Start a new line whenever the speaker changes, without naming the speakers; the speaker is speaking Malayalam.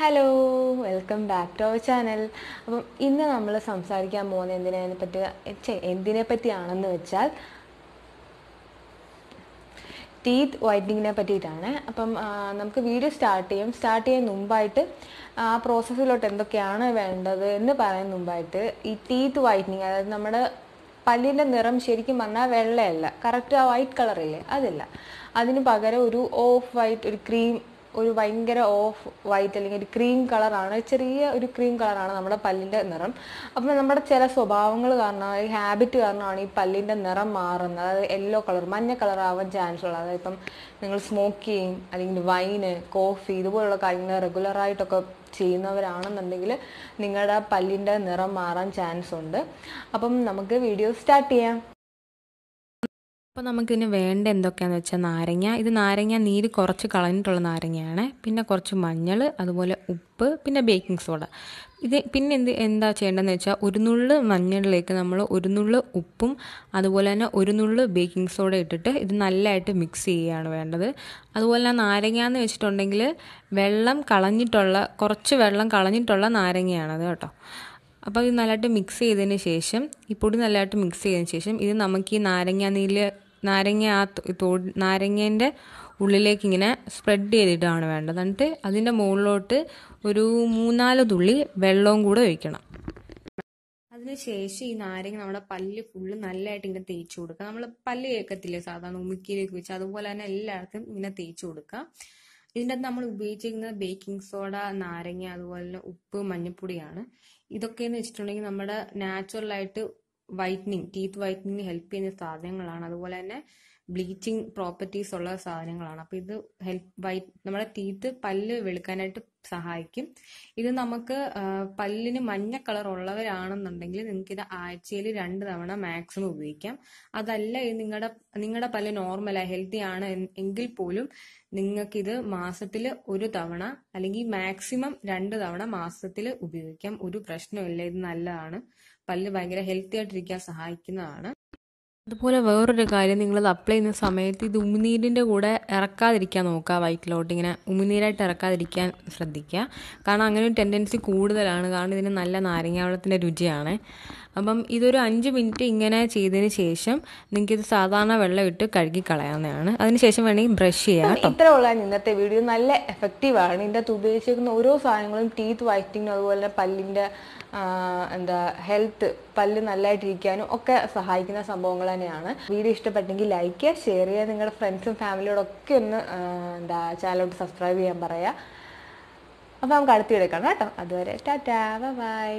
hello welcome back to our channel അപ്പം ഇന്ന് നമ്മൾ സംസാരിക്കാൻ പോകുന്ന എന്തിനെ പറ്റി എന്തിനെ പറ്റിയാണെന്ന് വെച്ചാൽ ടീത്ത് വൈറ്റിങ്ങിനെ പറ്റിയിട്ടാണ് അപ്പം നമുക്ക് വീഡിയോ സ്റ്റാർട്ട് ചെയ്യും സ്റ്റാർട്ട് ചെയ്യുന്ന മുമ്പായിട്ട് ആ പ്രോസസ്സിലോട്ട് എന്തൊക്കെയാണ് വേണ്ടത് എന്ന് പറയുന്ന മുമ്പായിട്ട് ഈ ടീത്ത് വൈറ്റനിങ് അതായത് നമ്മുടെ പല്ലിൻ്റെ നിറം ശരിക്കും പറഞ്ഞാൽ വെള്ളയല്ല കറക്റ്റ് ആ വൈറ്റ് കളറില്ലേ അതില്ല അതിന് പകരം ഒരു ഓഫ് വൈറ്റ് ഒരു ക്രീം ഒരു ഭയങ്കര ഓഫ് വൈറ്റ് അല്ലെങ്കിൽ ഒരു ക്രീം കളറാണ് ചെറിയ ഒരു ക്രീം കളറാണ് നമ്മുടെ പല്ലിൻ്റെ നിറം അപ്പോൾ നമ്മുടെ ചില സ്വഭാവങ്ങൾ കാരണം ഈ ഹാബിറ്റ് കാരണമാണ് ഈ പല്ലിൻ്റെ നിറം മാറുന്നത് അതായത് യെല്ലോ കളർ മഞ്ഞ കളറാവാൻ ചാൻസ് ഉള്ളത് അതായത് ഇപ്പം നിങ്ങൾ സ്മോക്കിങ് അല്ലെങ്കിൽ വൈന് കോഫി ഇതുപോലുള്ള കാര്യങ്ങൾ റെഗുലറായിട്ടൊക്കെ ചെയ്യുന്നവരാണെന്നുണ്ടെങ്കിൽ നിങ്ങളുടെ പല്ലിൻ്റെ നിറം മാറാൻ ചാൻസ് ഉണ്ട് അപ്പം നമുക്ക് വീഡിയോ സ്റ്റാർട്ട് ചെയ്യാം അപ്പോൾ നമുക്കിതിന് വേണ്ട എന്തൊക്കെയാണെന്ന് വെച്ചാൽ നാരങ്ങ ഇത് നാരങ്ങ നീര് കുറച്ച് കളഞ്ഞിട്ടുള്ള നാരങ്ങയാണ് പിന്നെ കുറച്ച് മഞ്ഞൾ അതുപോലെ ഉപ്പ് പിന്നെ ബേക്കിംഗ് സോഡ ഇത് പിന്നെ എന്ത് എന്താ ചെയ്യേണ്ടതെന്ന് വെച്ചാൽ ഒരു നുള്ള് മഞ്ഞളിലേക്ക് നമ്മൾ ഒരു നുള്ള് ഉപ്പും അതുപോലെ തന്നെ ഒരു നുള്ള് ബേക്കിംഗ് സോഡ ഇട്ടിട്ട് ഇത് നല്ലതായിട്ട് മിക്സ് ചെയ്യുകയാണ് വേണ്ടത് അതുപോലെ തന്നെ നാരങ്ങ എന്ന് വെച്ചിട്ടുണ്ടെങ്കിൽ വെള്ളം കളഞ്ഞിട്ടുള്ള കുറച്ച് വെള്ളം കളഞ്ഞിട്ടുള്ള നാരങ്ങയാണത് കേട്ടോ അപ്പോൾ ഇത് നല്ലതായിട്ട് മിക്സ് ചെയ്തതിന് ശേഷം ഈ പൊടി നല്ലതായിട്ട് മിക്സ് ചെയ്തതിന് ശേഷം ഇത് നമുക്ക് ഈ നാരങ്ങ നാരങ്ങാനീര് നാരങ്ങ ആ തോ നാരങ്ങേൻ്റെ ഉള്ളിലേക്ക് ഇങ്ങനെ സ്പ്രെഡ് ചെയ്തിട്ടാണ് വേണ്ടത് എന്നിട്ട് അതിൻ്റെ മുകളിലോട്ട് ഒരു മൂന്നാല് തുള്ളി വെള്ളവും കൂടെ ഒഴിക്കണം അതിനുശേഷം ഈ നാരങ്ങ നമ്മുടെ പല്ല് ഫുള്ള് നല്ലതായിട്ട് ഇങ്ങനെ തേച്ച് കൊടുക്കുക നമ്മൾ പല്ല് കേൾക്കത്തില്ലേ സാധാരണ ഉമിക്കിയിലേക്ക് വെച്ച് അതുപോലെ തന്നെ എല്ലായിടത്തും ഇങ്ങനെ തേച്ച് കൊടുക്കുക ഇതിൻ്റെ അകത്ത് നമ്മൾ ഉപയോഗിച്ചിരിക്കുന്നത് ബേക്കിംഗ് സോഡ നാരങ്ങ അതുപോലെ ഉപ്പ് മഞ്ഞൾപ്പൊടിയാണ് ഇതൊക്കെയെന്ന് വെച്ചിട്ടുണ്ടെങ്കിൽ നമ്മുടെ നാച്ചുറലായിട്ട് വൈറ്റനിങ് ടീത്ത് വൈറ്റനിങ് ഹെൽപ്പ് ചെയ്യുന്ന സാധനങ്ങളാണ് അതുപോലെ തന്നെ ബ്ലീച്ചിങ് പ്രോപ്പർട്ടീസ് ഉള്ള സാധനങ്ങളാണ് അപ്പോൾ ഇത് ഹെൽപ്പ് വൈറ്റ് നമ്മുടെ തീത്ത് പല്ല് വെളുക്കാനായിട്ട് സഹായിക്കും ഇത് നമുക്ക് പല്ലിന് മഞ്ഞ കളർ ഉള്ളവരാണെന്നുണ്ടെങ്കിൽ നിങ്ങൾക്ക് ഇത് ആഴ്ചയിൽ രണ്ട് തവണ മാക്സിമം ഉപയോഗിക്കാം അതല്ല ഇത് നിങ്ങളുടെ നിങ്ങളുടെ പല്ല് നോർമലായി ഹെൽത്തി ആണ് എങ്കിൽ പോലും നിങ്ങൾക്കിത് മാസത്തിൽ ഒരു തവണ അല്ലെങ്കിൽ മാക്സിമം രണ്ട് തവണ മാസത്തിൽ ഉപയോഗിക്കാം ഒരു പ്രശ്നമില്ല ഇത് നല്ലതാണ് പല്ല് ഭയങ്കര ഹെൽത്തി ആയിട്ടിരിക്കാൻ സഹായിക്കുന്നതാണ് അതുപോലെ വേറൊരു കാര്യം അത് അപ്ലൈ ചെയ്യുന്ന സമയത്ത് ഇത് ഉമിനീരിൻ്റെ കൂടെ ഇറക്കാതിരിക്കാൻ നോക്കുക വയറ്റിലോട്ട് ഇങ്ങനെ ഉമിനീരായിട്ട് ഇറക്കാതിരിക്കാൻ ശ്രദ്ധിക്കുക കാരണം അങ്ങനെ ഒരു ടെൻഡൻസി കൂടുതലാണ് കാരണം ഇതിന് നല്ല നാരങ്ങാവെള്ളത്തിൻ്റെ രുചിയാണ് അപ്പം ഇതൊരു അഞ്ച് മിനിറ്റ് ഇങ്ങനെ ചെയ്തതിന് ശേഷം നിങ്ങൾക്കിത് സാധാരണ വെള്ളം ഇട്ട് കഴുകി കളയാവുന്നതാണ് അതിനുശേഷം വേണമെങ്കിൽ ബ്രഷ് ചെയ്യാം ഇത്ര ഉള്ള ഇന്നത്തെ വീഡിയോ നല്ല ആണ് ഇതിൻ്റെ അകത്ത് ഉപയോഗിച്ചിരിക്കുന്ന ഓരോ സാധനങ്ങളും ടീത്ത് വൈറ്റിങ്ങും അതുപോലെ തന്നെ പല്ലിൻ്റെ എന്താ ഹെൽത്ത് പല്ല് നല്ലതായിട്ടിരിക്കാനും ഒക്കെ സഹായിക്കുന്ന സംഭവങ്ങളാണ് തന്നെയാണ് വീഡിയോ ഇഷ്ടപ്പെട്ടെങ്കിൽ ലൈക്ക് ചെയ്യുക ഷെയർ ചെയ്യുക നിങ്ങളുടെ ഫ്രണ്ട്സും ഫാമിലിയോടൊക്കെ ഒന്ന് എന്താ ചാനലോട്ട് സബ്സ്ക്രൈബ് ചെയ്യാൻ പറയുക അപ്പോൾ നമുക്ക് അടുത്ത വീഡിയോ കാണാം കേട്ടോ അതുവരെ ടാറ്റാ ബൈ